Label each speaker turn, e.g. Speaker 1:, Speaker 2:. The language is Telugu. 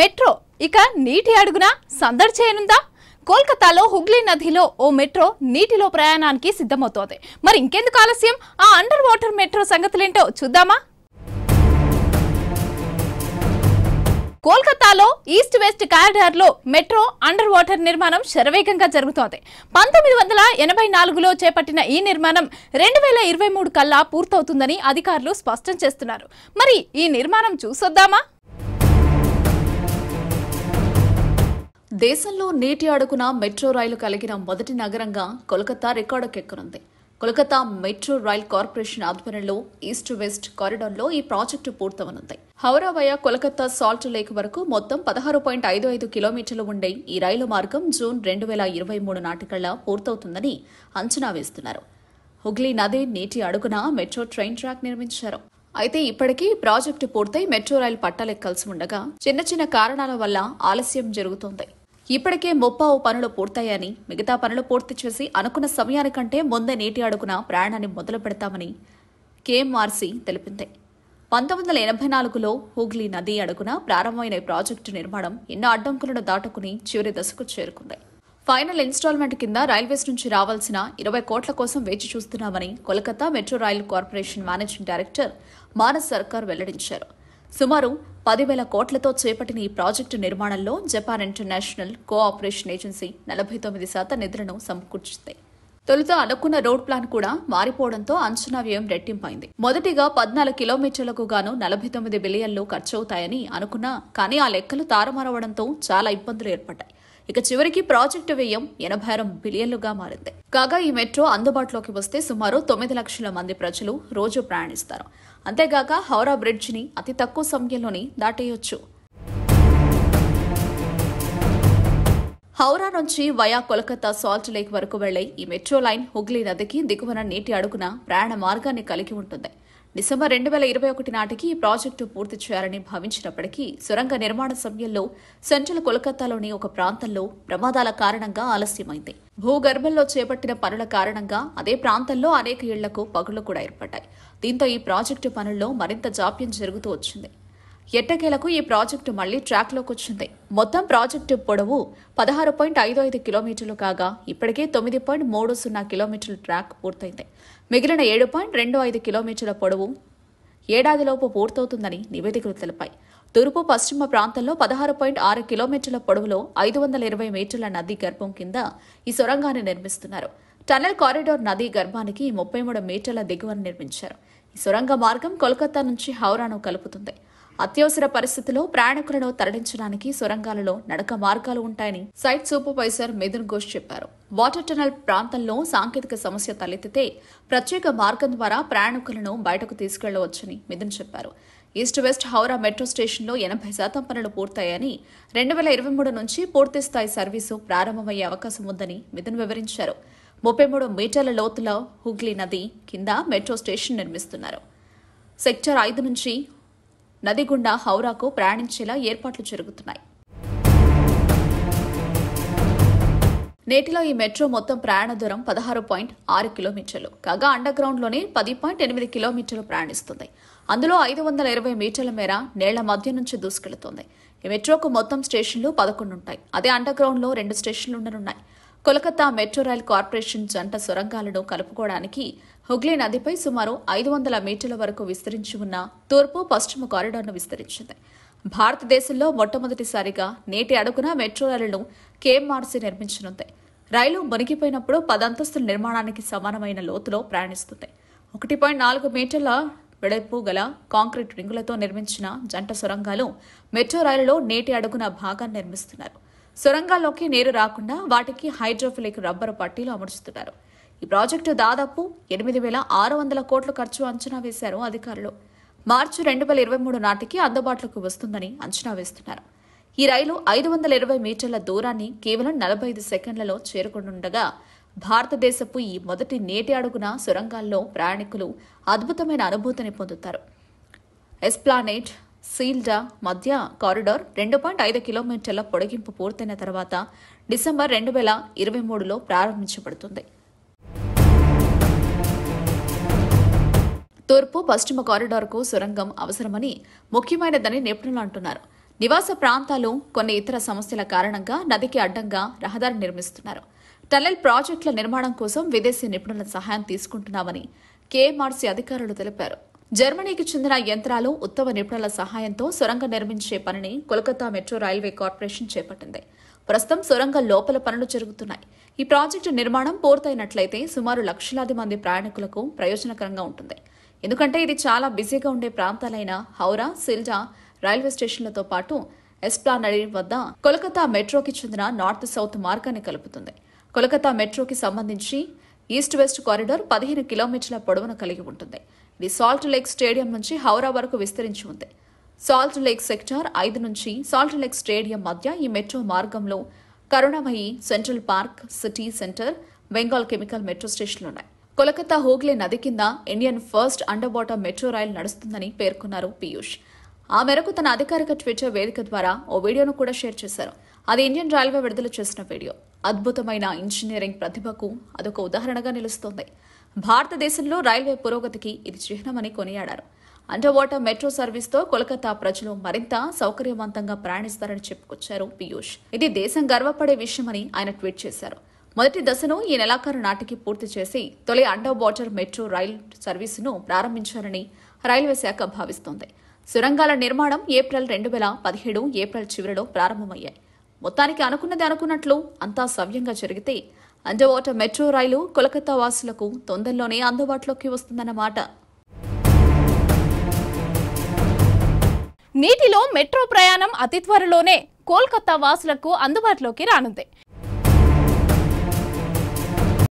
Speaker 1: మెట్రో ఇక నీటి అడుగున సందడి చేయనుందా కోల్కతాలో హుగ్లీ నదిలో ఓ మెట్రో నీటిలో ప్రయాణానికి సిద్ధమవుతోంది మరి ఇంకెందుకు ఆలస్యం ఆ అండర్ వాటర్ మెట్రో సంగతులేంటో చూద్దామా కోల్కతాలో ఈస్ట్ వెస్ట్ కారిడార్ లో మెట్రో అండర్ వాటర్ నిర్మాణం శరవేగంగా జరుగుతోంది పంతొమ్మిది వందల ఎనభై నాలుగులో చేపట్టిన ఈ నిర్మాణం రెండు వేల ఇరవై మూడు కల్లా పూర్తవుతుందని అధికారులు స్పష్టం చేస్తున్నారు మరి ఈ నిర్మాణం చూసొద్దామా దేశంలో నీటి అడుగున మెట్రో రైలు కలిగిన మొదటి నగరంగా కోల్కతా రికార్డుకెక్కనుంది కోల్కతా మెట్రో రైల్ కార్పొరేషన్ ఆధ్వర్యంలో ఈస్ట్ వెస్ట్ కారిడార్లో ఈ ప్రాజెక్టు పూర్తవనుంది హౌరావయ వయా సాల్ట్ లేక్ వరకు మొత్తం పదహారు పాయింట్ ఐదు ఐదు కిలోమీటర్లు ఉండే ఈ రైలు మార్గం జూన్ రెండు వేల ఇరవై మూడు నాటికల్లా పూర్తవుతుందని అంచనా వేస్తున్నారు హుగ్లీ నది నీటి అడుగున మెట్రో ట్రైన్ ట్రాక్ నిర్మించారు అయితే ఇప్పటికీ ప్రాజెక్టు పూర్తయి మెట్రో రైలు పట్టాలెక్కాల్సి ఉండగా చిన్న చిన్న కారణాల వల్ల ఆలస్యం జరుగుతోంది ఇప్పటికే ముప్పావు పనులు పూర్తయ్యాని మిగతా పనులు పూర్తి చేసి అనుకున్న సమయానికంటే ముందే నీటి అడుగున ప్రయాణాన్ని మొదలు పెడతామని కేఎంఆర్సీ తెలిపింది పంతొమ్మిది వందల ఎనభై నాలుగులో హూగ్లీ నది అడుగున ప్రారంభమైన ప్రాజెక్టు నిర్మాణం ఎన్నో అడ్డంకులను దాటుకుని చివరి దశకు చేరుకుంది ఫైనల్ ఇన్స్టాల్మెంట్ కింద రైల్వేస్ నుంచి రావాల్సిన ఇరవై కోట్ల కోసం వేచి చూస్తున్నామని Kolkata metro rail corporation managing director Manas Sarkar వెల్లడించారు సుమారు పదివేల కోట్లతో చేపట్టిన ఈ ప్రాజెక్టు నిర్మాణంలో జపాన్ ఇంటర్నేషనల్ కోఆపరేషన్ ఏజెన్సీ నలభై తొమ్మిది శాతం నిధులను సమకూర్చింది తొలుత అనుకున్న రోడ్ ప్లాన్ కూడా మారిపోవడంతో అంచనా వ్యయం రెట్టింపైంది మొదటిగా పద్నాలుగు కిలోమీటర్లకు గాను నలభై తొమ్మిది బిలియన్లు ఖర్చవుతాయని అనుకున్నా కానీ ఆ లెక్కలు తారమారవడంతో చాలా ఇబ్బందులు ఏర్పడ్డాయి ఇక చివరికి ప్రాజెక్టు వ్యయం ఎనభై ఆరు బిలియన్లుగా మారింది కాగా ఈ మెట్రో అందుబాటులోకి వస్తే సుమారు తొమ్మిది లక్షల మంది ప్రజలు రోజు ప్రయాణిస్తారు అంతేగాక హౌరా బ్రిడ్జ్ని అతి తక్కువ సమయంలోనే దాటేయొచ్చు హౌరా నుంచి వయా కొలకత్తా సాల్ట్ లేక్ వరకు వెళ్లే ఈ మెట్రో లైన్ హుగ్లీ నదికి దిగువన నీటి అడుగున ప్రయాణ మార్గాన్ని కలిగి ఉంటుంది డిసెంబర్ రెండు వేల ఇరవై ఒకటి నాటికి ఈ ప్రాజెక్టు పూర్తి చేయాలని భావించినప్పటికీ సొరంగ నిర్మాణ సమయంలో సెంట్రల్ కోల్కతాలోని ఒక ప్రాంతంలో ప్రమాదాల కారణంగా ఆలస్యమైంది భూగర్భంలో చేపట్టిన పనుల కారణంగా అదే ప్రాంతంలో అనేక ఇళ్లకు పగుళ్లు కూడా ఏర్పడ్డాయి దీంతో ఈ ప్రాజెక్టు పనుల్లో మరింత జాప్యం జరుగుతూ వచ్చింది ఎట్టకేలకు ఈ ప్రాజెక్టు మళ్లీ ట్రాక్లోకి వచ్చింది మొత్తం ప్రాజెక్టు పొడవు పదహారు పాయింట్ ఐదు ఐదు కిలోమీటర్లు కాగా ఇప్పటికే తొమ్మిది పాయింట్ మూడు సున్నా కిలోమీటర్ల ట్రాక్ పూర్తయింది మిగిలిన ఏడు పాయింట్ రెండు ఐదు కిలోమీటర్ల పొడవు ఏడాదిలోపు పూర్తవుతుందని నివేదికలు తెలిపాయి తూర్పు పశ్చిమ ప్రాంతంలో పదహారు పాయింట్ ఆరు కిలోమీటర్ల పొడవులో ఐదు వందల ఇరవై మీటర్ల నది గర్భం కింద ఈ సొరంగాన్ని నిర్మిస్తున్నారు టనల్ కారిడార్ నదీ గర్భానికి ముప్పై మూడు మీటర్ల దిగువను నిర్మించారు ఈ సొరంగ మార్గం కోల్కతా నుంచి హౌరాను కలుపుతుంది అత్యవసర పరిస్థితిలో ప్రయాణికులను తరలించడానికి సొరంగాలలో నడక మార్గాలు ఉంటాయని సైట్ సూపర్వైజర్ మిథున్ ఘోష్ చెప్పారు వాటర్ టనల్ ప్రాంతంలో సాంకేతిక సమస్య తలెత్తితే ప్రత్యేక మార్గం ద్వారా ప్రయాణికులను బయటకు తీసుకెళ్లవచ్చని మిథున్ చెప్పారు ఈస్ట్ వెస్ట్ హౌరా మెట్రో స్టేషన్లో ఎనభై శాతం పనులు పూర్తయ్యాయని రెండు వేల ఇరవై మూడు నుంచి పూర్తిస్థాయి సర్వీసు ప్రారంభమయ్యే అవకాశం ఉందని మిథున్ వివరించారు ముప్పై మూడు మీటర్ల లోతులో హుగ్లీ నది కింద మెట్రో స్టేషన్ నిర్మిస్తున్నారు సెక్టర్ ఐదు నుంచి నది గుండా హౌరాకు ప్రయాణించేలా ఏర్పాట్లు జరుగుతున్నాయి నేటిలో ఈ మెట్రో మొత్తం ప్రయాణ దూరం పదహారు పాయింట్ ఆరు కిలోమీటర్లు కాగా అండర్ పది పాయింట్ ఎనిమిది కిలోమీటర్లు ప్రయాణిస్తుంది అందులో ఐదు వందల ఇరవై మీటర్ల మేర నేళ్ల మధ్య నుంచి దూసుకెళ్తోంది ఈ మెట్రోకు మొత్తం స్టేషన్లు పదకొండు ఉంటాయి అదే అండర్ రెండు స్టేషన్లు ఉండనున్నాయి కోలకతా మెట్రో రైల్ కార్పొరేషన్ జంట సొరంగాలను కలుపుకోవడానికి హుగ్లీ నదిపై సుమారు ఐదు వందల మీటర్ల వరకు విస్తరించి ఉన్న తూర్పు పశ్చిమ కారిడార్ను విస్తరించింది భారతదేశంలో మొట్టమొదటిసారిగా నేటి అడుగున మెట్రో రైలును కేఎంఆర్సీ నిర్మించనుంది రైలు మునిగిపోయినప్పుడు పదంతస్తుల నిర్మాణానికి సమానమైన లోతులో ప్రయాణిస్తుంది ఒకటి పాయింట్ నాలుగు మీటర్ల వెడల్పు గల కాంక్రీట్ రింగులతో నిర్మించిన జంట సొరంగాలు మెట్రో రైలులో నేటి అడుగున భాగాన్ని నిర్మిస్తున్నారు సొరంగాల్లోకి నీరు రాకుండా వాటికి హైడ్రోఫిలిక్ రబ్బరు పట్టీలు అమర్చుతున్నారు ఈ ప్రాజెక్టు దాదాపు ఎనిమిది వేల ఆరు వందల కోట్ల ఖర్చు అంచనా వేశారు అధికారులు మార్చి రెండు వేల ఇరవై మూడు నాటికి అందుబాటులోకి వస్తుందని అంచనా వేస్తున్నారు ఈ రైలు ఐదు వందల ఇరవై మీటర్ల దూరాన్ని కేవలం నలభై ఐదు సెకండ్లలో చేరుకుండగా భారతదేశపు ఈ మొదటి నేటి అడుగున సొరంగాల్లో ప్రయాణికులు అద్భుతమైన అనుభూతిని పొందుతారు ఎస్ప్లానేట్ సీల్డా మధ్య కారిడార్ రెండు పాయింట్ ఐదు కిలోమీటర్ల పొడిగింపు పూర్తయిన తర్వాత డిసెంబర్ రెండు వేల ఇరవై మూడులో ప్రారంభించబడుతుంది తూర్పు పశ్చిమ కారిడార్కు సొరంగం అవసరమని ముఖ్యమైనదని నిపుణులు అంటున్నారు నివాస ప్రాంతాలు కొన్ని ఇతర సమస్యల కారణంగా నదికి అడ్డంగా రహదారి నిర్మిస్తున్నారు టనెల్ ప్రాజెక్టుల నిర్మాణం కోసం విదేశీ నిపుణుల సహాయం తీసుకుంటున్నామని కేఎంఆర్సీ అధికారులు తెలిపారు జర్మనీకి చెందిన యంత్రాలు ఉత్తమ నిపుణుల సహాయంతో సొరంగ నిర్మించే పనిని కోల్కతా మెట్రో రైల్వే కార్పొరేషన్ చేపట్టింది ప్రస్తుతం సొరంగ లోపల పనులు జరుగుతున్నాయి ఈ ప్రాజెక్టు నిర్మాణం పూర్తయినట్లయితే సుమారు లక్షలాది మంది ప్రయాణికులకు ప్రయోజనకరంగా ఉంటుంది ఎందుకంటే ఇది చాలా బిజీగా ఉండే ప్రాంతాలైన హౌరా సిల్జా రైల్వే స్టేషన్లతో పాటు ఎస్ప్లానడీ వద్ద కోల్కతా మెట్రోకి చెందిన నార్త్ సౌత్ మార్గాన్ని కలుపుతుంది కోల్కతా మెట్రోకి సంబంధించి ఈస్ట్ వెస్ట్ కారిడార్ పదిహేను కిలోమీటర్ల పొడవును కలిగి ఉంటుంది ఇది సాల్ట్ లేక్ స్టేడియం నుంచి హౌరా వరకు విస్తరించి ఉంది సాల్ట్ లేక్ సెక్టార్ ఐదు నుంచి సాల్ట్ లేక్ స్టేడియం మధ్య ఈ మెట్రో మార్గంలో Karunamoyee Central Park City Centre Bengal Chemical metro స్టేషన్లు ఉన్నాయి కోలకతా హూగ్లీ నది కింద Indian first under water metro రైలు నడుస్తుందని పేర్కొన్నారు పీయూష్ ఆ మేరకు తన అధికారిక ట్విట్టర్ వేదిక ద్వారా ఓ వీడియోను కూడా షేర్ చేశారు అది ఇండియన్ రైల్వే విడుదల చేసిన వీడియో అద్భుతమైన ఇంజనీరింగ్ ప్రతిభకు అదొక ఉదాహరణగా నిలుస్తోంది భారతదేశంలో రైల్వే పురోగతికి ఇది చిహ్నమని కొనియాడారు అండర్ వాటర్ మెట్రో సర్వీస్తో కోల్కతా ప్రజలు మరింత సౌకర్యవంతంగా ప్రయాణిస్తారని చెప్పుకొచ్చారు పీయూష్ ఇది దేశం గర్వపడే విషయమని ఆయన ట్వీట్ చేశారు మొదటి దశను ఈ నెలాఖరు నాటికి పూర్తి చేసి తొలి అండర్ వాటర్ మెట్రో రైల్ సర్వీసును ప్రారంభించారని రైల్వే శాఖ భావిస్తోంది సురంగాల నిర్మాణం ఏప్రిల్ రెండు వేల పదిహేడు ఏప్రిల్ చివరిలో ప్రారంభమయ్యాయి మొత్తానికి అనుకున్నది అనుకున్నట్లు అంతా సవ్యంగా జరిగితే అండర్ వాటర్ మెట్రో రైలు కొలకత్తా వాసులకు తొందరలోనే అందుబాటులోకి వస్తుందన్నమాట నీటిలో మెట్రో ప్రయాణం అతి త్వరలోనే కోల్కతా వాసులకు అందుబాటులోకి రానుంది